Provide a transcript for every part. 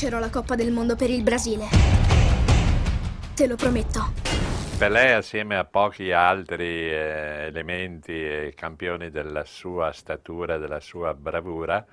vincerò la Coppa del Mondo per il Brasile. Te lo prometto. Pelé assieme a pochi altri eh, elementi e campioni della sua statura, della sua bravura,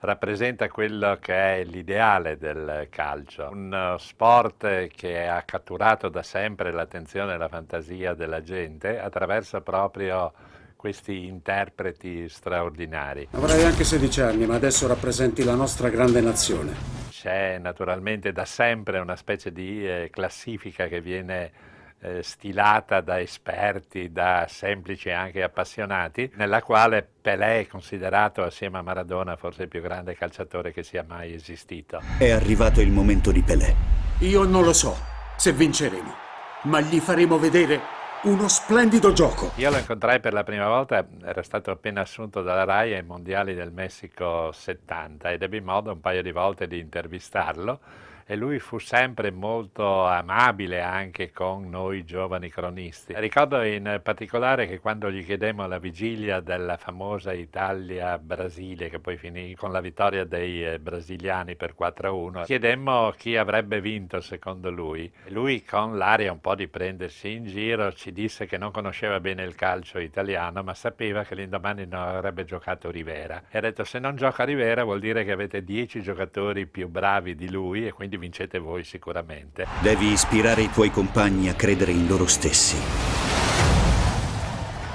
rappresenta quello che è l'ideale del calcio, un eh, sport che ha catturato da sempre l'attenzione e la fantasia della gente attraverso proprio questi interpreti straordinari. Avrai anche 16 anni, ma adesso rappresenti la nostra grande nazione c'è naturalmente da sempre una specie di eh, classifica che viene eh, stilata da esperti, da semplici anche appassionati, nella quale Pelé è considerato assieme a Maradona forse il più grande calciatore che sia mai esistito. È arrivato il momento di Pelé. Io non lo so se vinceremo, ma gli faremo vedere uno splendido gioco. Io lo incontrai per la prima volta, era stato appena assunto dalla RAI ai Mondiali del Messico 70 ed ebbi modo un paio di volte di intervistarlo e lui fu sempre molto amabile anche con noi giovani cronisti. Ricordo in particolare che quando gli chiedemmo la vigilia della famosa Italia-Brasile, che poi finì con la vittoria dei eh, brasiliani per 4-1, chiedemmo chi avrebbe vinto secondo lui. Lui con l'aria un po' di prendersi in giro ci disse che non conosceva bene il calcio italiano, ma sapeva che l'indomani non avrebbe giocato Rivera. E ha detto se non gioca Rivera vuol dire che avete 10 giocatori più bravi di lui e quindi quindi vincete voi sicuramente. Devi ispirare i tuoi compagni a credere in loro stessi.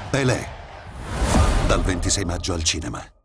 Pelé. dal 26 maggio al cinema.